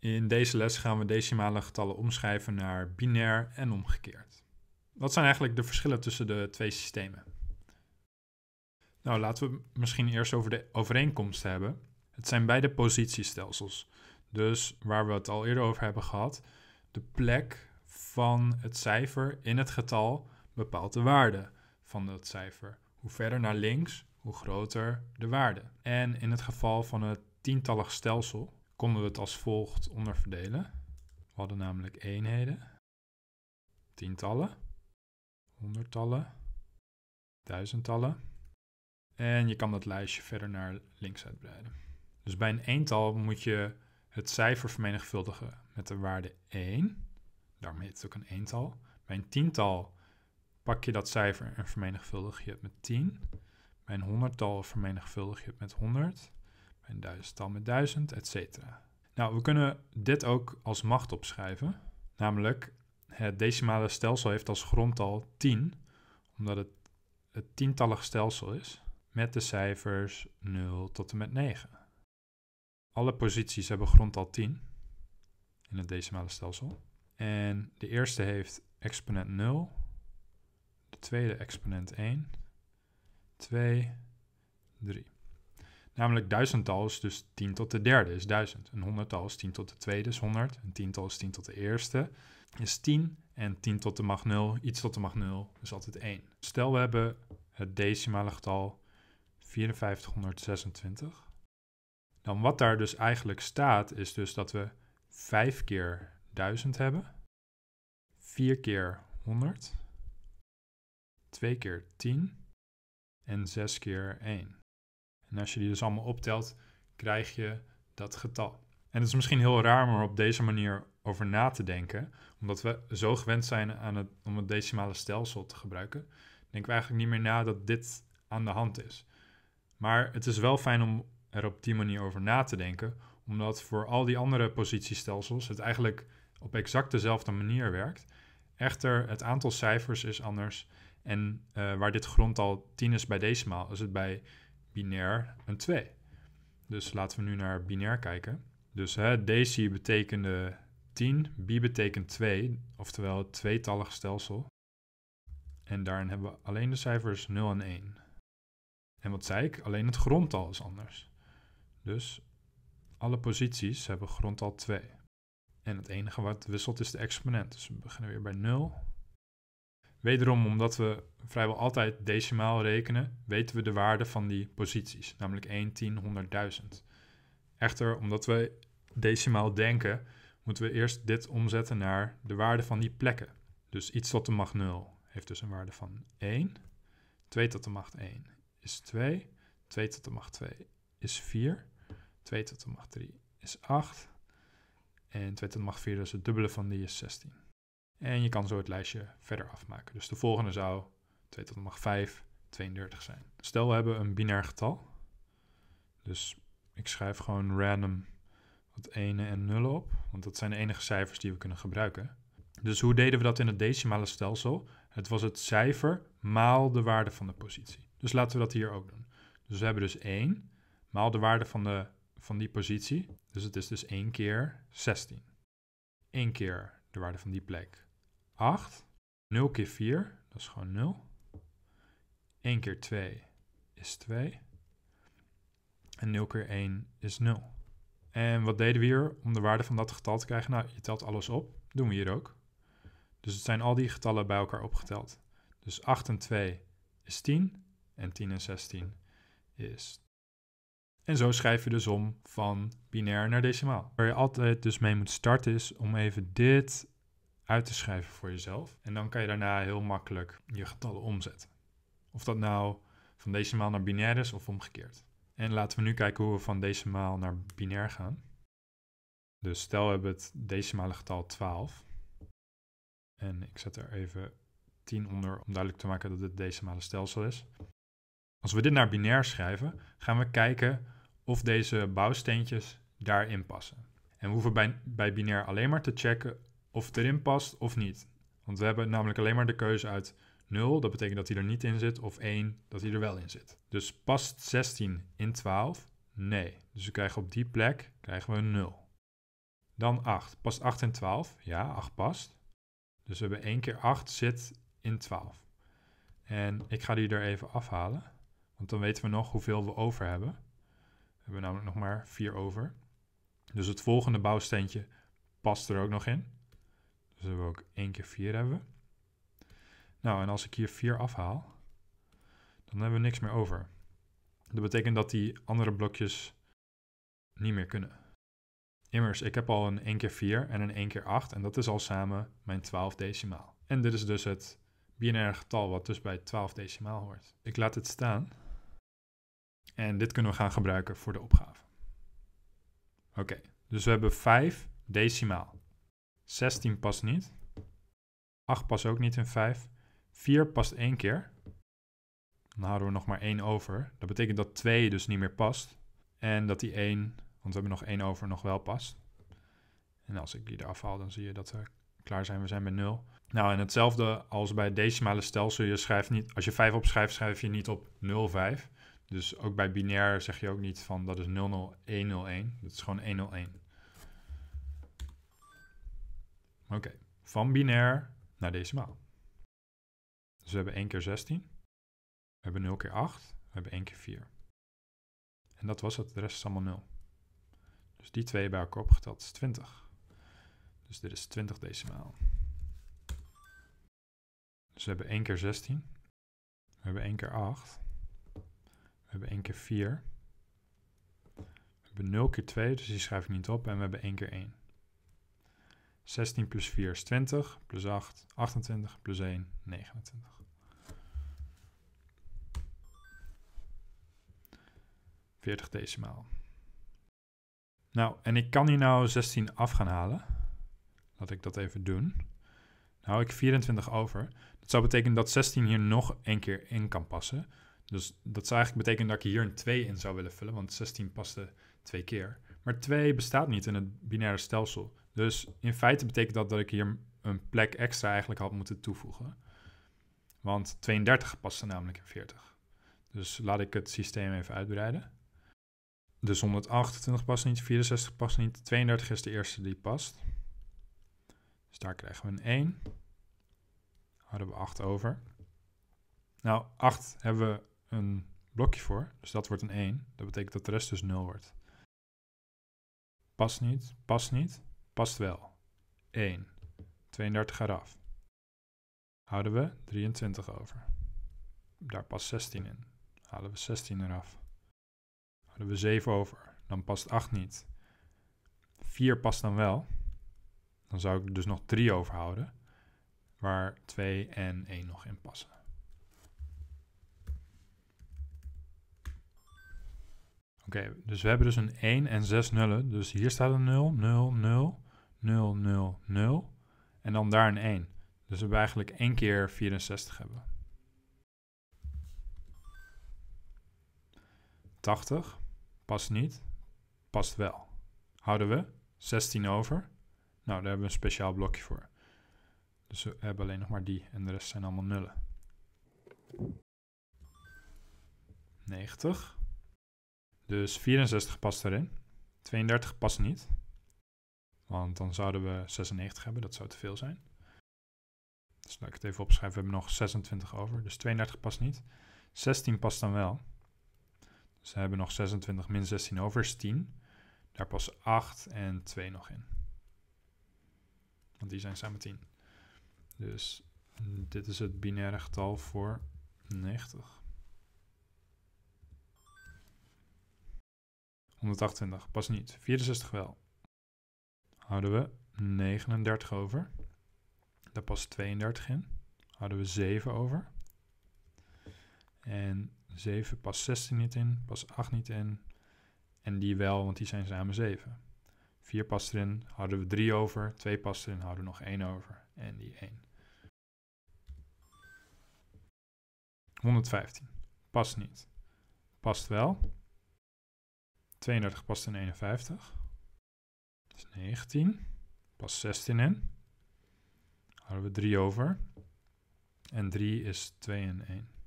In deze les gaan we decimale getallen omschrijven naar binair en omgekeerd. Wat zijn eigenlijk de verschillen tussen de twee systemen? Nou, laten we misschien eerst over de overeenkomsten hebben. Het zijn beide positiestelsels. Dus waar we het al eerder over hebben gehad, de plek van het cijfer in het getal bepaalt de waarde van dat cijfer. Hoe verder naar links, hoe groter de waarde. En in het geval van het tientallig stelsel konden we het als volgt onderverdelen. We hadden namelijk eenheden, tientallen, honderdtallen, duizendtallen. En je kan dat lijstje verder naar links uitbreiden. Dus bij een eental moet je het cijfer vermenigvuldigen met de waarde 1. Daarmee is het ook een eental. Bij een tiental pak je dat cijfer en vermenigvuldig je het met 10. Bij een honderdtal vermenigvuldig je het met 100 en duizendtal met duizend, etc. Nou, we kunnen dit ook als macht opschrijven, namelijk het decimale stelsel heeft als grondtal 10, omdat het het tientallig stelsel is, met de cijfers 0 tot en met 9. Alle posities hebben grondtal 10 in het decimale stelsel. En de eerste heeft exponent 0, de tweede exponent 1, 2, 3. Namelijk duizendtal is dus 10 tot de derde is 1000. Een honderdtal is 10 tot de tweede is 100. Een tiental is 10 tot de eerste is 10. En 10 tot de macht 0, iets tot de macht 0 is altijd 1. Stel we hebben het decimale getal 5426. Dan wat daar dus eigenlijk staat is dus dat we 5 keer 1000 hebben. 4 keer 100. 2 keer 10 en 6 keer 1. En als je die dus allemaal optelt, krijg je dat getal. En het is misschien heel raar om er op deze manier over na te denken, omdat we zo gewend zijn aan het, om het decimale stelsel te gebruiken, denken we eigenlijk niet meer na dat dit aan de hand is. Maar het is wel fijn om er op die manier over na te denken, omdat voor al die andere positiestelsels het eigenlijk op exact dezelfde manier werkt. Echter, het aantal cijfers is anders. En eh, waar dit grondtal 10 is bij decimaal, is het bij binair een 2. Dus laten we nu naar binair kijken. Dus hè, betekende 10, bi betekent 2, oftewel het tweetallig stelsel. En daarin hebben we alleen de cijfers 0 en 1. En wat zei ik? Alleen het grondtal is anders. Dus alle posities hebben grondtal 2. En het enige wat wisselt is de exponent. Dus we beginnen weer bij 0 Wederom, omdat we vrijwel altijd decimaal rekenen, weten we de waarde van die posities, namelijk 1, 10, 100.000. Echter, omdat we decimaal denken, moeten we eerst dit omzetten naar de waarde van die plekken. Dus iets tot de macht 0 heeft dus een waarde van 1. 2 tot de macht 1 is 2. 2 tot de macht 2 is 4. 2 tot de macht 3 is 8. En 2 tot de macht 4, is het dubbele van die is 16. En je kan zo het lijstje verder afmaken. Dus de volgende zou 2 tot de macht 5, 32 zijn. Stel we hebben een binair getal. Dus ik schrijf gewoon random wat 1 en 0 op. Want dat zijn de enige cijfers die we kunnen gebruiken. Dus hoe deden we dat in het decimale stelsel? Het was het cijfer maal de waarde van de positie. Dus laten we dat hier ook doen. Dus we hebben dus 1 maal de waarde van, de, van die positie. Dus het is dus 1 keer 16. 1 keer de waarde van die plek. 8. 0 keer 4, dat is gewoon 0. 1 keer 2 is 2. En 0 keer 1 is 0. En wat deden we hier om de waarde van dat getal te krijgen? Nou, je telt alles op. Dat doen we hier ook. Dus het zijn al die getallen bij elkaar opgeteld. Dus 8 en 2 is 10. En 10 en 16 is. En zo schrijf je dus om van binair naar decimaal. Waar je altijd dus mee moet starten is om even dit uit te schrijven voor jezelf. En dan kan je daarna heel makkelijk je getallen omzetten. Of dat nou van decimaal naar binair is of omgekeerd. En laten we nu kijken hoe we van decimaal naar binair gaan. Dus stel we hebben het decimale getal 12. En ik zet er even 10 onder om duidelijk te maken dat het decimale stelsel is. Als we dit naar binair schrijven, gaan we kijken of deze bouwsteentjes daarin passen. En we hoeven bij, bij binair alleen maar te checken of het erin past of niet. Want we hebben namelijk alleen maar de keuze uit 0, dat betekent dat hij er niet in zit, of 1, dat hij er wel in zit. Dus past 16 in 12? Nee. Dus we krijgen op die plek krijgen we 0. Dan 8. Past 8 in 12? Ja, 8 past. Dus we hebben 1 keer 8 zit in 12. En ik ga die er even afhalen, want dan weten we nog hoeveel we over hebben. We hebben namelijk nog maar 4 over. Dus het volgende bouwsteentje past er ook nog in. Dus we ook 1 keer 4 hebben Nou, en als ik hier 4 afhaal, dan hebben we niks meer over. Dat betekent dat die andere blokjes niet meer kunnen. Immers, ik heb al een 1 keer 4 en een 1 keer 8 en dat is al samen mijn 12 decimaal. En dit is dus het binaire getal wat dus bij 12 decimaal hoort. Ik laat het staan en dit kunnen we gaan gebruiken voor de opgave. Oké, dus we hebben 5 decimaal. 16 past niet. 8 past ook niet in 5. 4 past één keer. Dan houden we nog maar 1 over. Dat betekent dat 2 dus niet meer past. En dat die 1, want we hebben nog 1 over, nog wel past. En als ik die eraf haal, dan zie je dat we klaar zijn. We zijn bij 0. Nou, en hetzelfde als bij decimale stelsel. Je schrijft niet, als je 5 opschrijft, schrijf je niet op 05. Dus ook bij binair zeg je ook niet van dat is 00101. Dat is gewoon 101. Oké, van binair naar decimaal. Dus we hebben 1 keer 16. We hebben 0 keer 8. We hebben 1 keer 4. En dat was het, de rest is allemaal 0. Dus die twee bij elkaar opgeteld is 20. Dus dit is 20 decimaal. Dus we hebben 1 keer 16. We hebben 1 keer 8. We hebben 1 keer 4. We hebben 0 keer 2, dus die schrijf ik niet op. En we hebben 1 keer 1. 16 plus 4 is 20, plus 8, 28, plus 1, 29. Veertig decimaal. Nou, en ik kan hier nou 16 af gaan halen. Laat ik dat even doen. Dan hou ik 24 over. Dat zou betekenen dat 16 hier nog één keer in kan passen. Dus dat zou eigenlijk betekenen dat ik hier een 2 in zou willen vullen, want 16 paste twee keer. Maar 2 bestaat niet in het binaire stelsel. Dus in feite betekent dat dat ik hier een plek extra eigenlijk had moeten toevoegen. Want 32 past er namelijk in 40. Dus laat ik het systeem even uitbreiden. Dus 128 past niet, 64 past niet, 32 is de eerste die past. Dus daar krijgen we een 1. Hadden we 8 over. Nou, 8 hebben we een blokje voor, dus dat wordt een 1. Dat betekent dat de rest dus 0 wordt. Past niet, past niet. Past wel. 1. 32 eraf. Houden we 23 over. Daar past 16 in. Halen we 16 eraf. Houden we 7 over. Dan past 8 niet. 4 past dan wel. Dan zou ik dus nog 3 overhouden. Waar 2 en 1 nog in passen. Oké, dus we hebben dus een 1 en 6 nullen. Dus hier staat een 0, 0, 0. 0, 0, 0 en dan daar een 1. Dus we hebben eigenlijk 1 keer 64 hebben. 80 past niet, past wel. Houden we 16 over. Nou, daar hebben we een speciaal blokje voor. Dus we hebben alleen nog maar die en de rest zijn allemaal nullen. 90. Dus 64 past erin. 32 past niet. Want dan zouden we 96 hebben, dat zou te veel zijn. Dus laat ik het even opschrijven. We hebben nog 26 over, dus 32 past niet. 16 past dan wel. Dus we hebben nog 26 min 16 over is 10. Daar passen 8 en 2 nog in. Want die zijn samen 10. Dus dit is het binaire getal voor 90. 128 past niet. 64 wel. Houden we 39 over. Daar past 32 in. Houden we 7 over. En 7 past 16 niet in, pas 8 niet in. En die wel, want die zijn samen 7. 4 past erin, houden we 3 over. 2 past erin, houden we nog 1 over. En die 1. 115. Past niet. Past wel. 32 past in 51 is 19. Pas 16 in. Houden we 3 over. En 3 is 2 en 1.